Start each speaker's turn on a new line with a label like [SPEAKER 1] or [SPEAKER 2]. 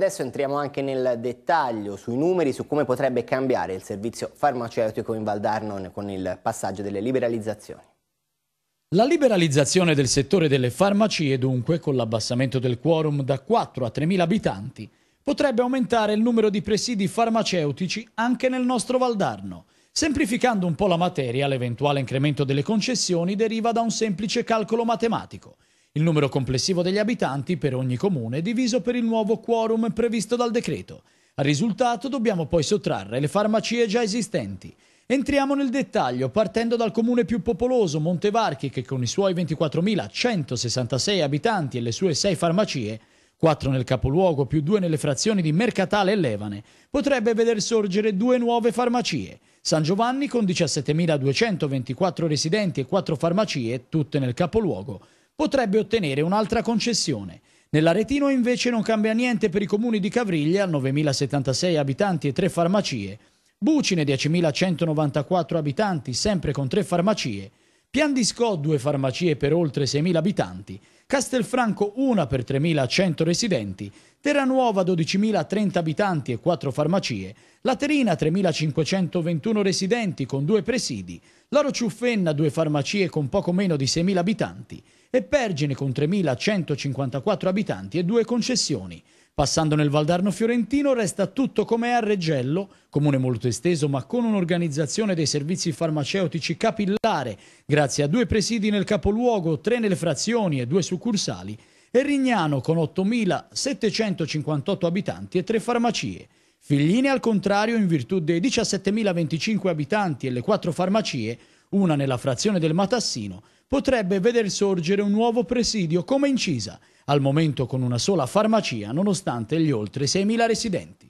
[SPEAKER 1] Adesso entriamo anche nel dettaglio sui numeri, su come potrebbe cambiare il servizio farmaceutico in Valdarno con il passaggio delle liberalizzazioni. La liberalizzazione del settore delle farmacie, dunque, con l'abbassamento del quorum da 4 a 3.000 abitanti, potrebbe aumentare il numero di presidi farmaceutici anche nel nostro Valdarno. Semplificando un po' la materia, l'eventuale incremento delle concessioni deriva da un semplice calcolo matematico – il numero complessivo degli abitanti per ogni comune è diviso per il nuovo quorum previsto dal decreto. Al risultato dobbiamo poi sottrarre le farmacie già esistenti. Entriamo nel dettaglio partendo dal comune più popoloso, Montevarchi, che con i suoi 24.166 abitanti e le sue 6 farmacie 4 nel capoluogo più 2 nelle frazioni di Mercatale e Levane, potrebbe veder sorgere due nuove farmacie. San Giovanni con 17.224 residenti e 4 farmacie, tutte nel capoluogo, potrebbe ottenere un'altra concessione. Nell'Aretino invece non cambia niente per i comuni di Cavriglia, 9.076 abitanti e 3 farmacie, Bucine 10.194 abitanti sempre con 3 farmacie, Pian di Scò due farmacie per oltre 6.000 abitanti, Castelfranco una per 3.100 residenti, Terranuova 12.030 abitanti e quattro farmacie, Laterina 3.521 residenti con due presidi, Laro Ciuffenna due farmacie con poco meno di 6.000 abitanti e Pergine con 3.154 abitanti e due concessioni. Passando nel Valdarno fiorentino resta tutto come a Reggello, comune molto esteso ma con un'organizzazione dei servizi farmaceutici capillare, grazie a due presidi nel capoluogo, tre nelle frazioni e due succursali, e Rignano con 8.758 abitanti e tre farmacie. Figline al contrario, in virtù dei 17.025 abitanti e le quattro farmacie, una nella frazione del Matassino, potrebbe veder sorgere un nuovo presidio come incisa, al momento con una sola farmacia nonostante gli oltre 6.000 residenti.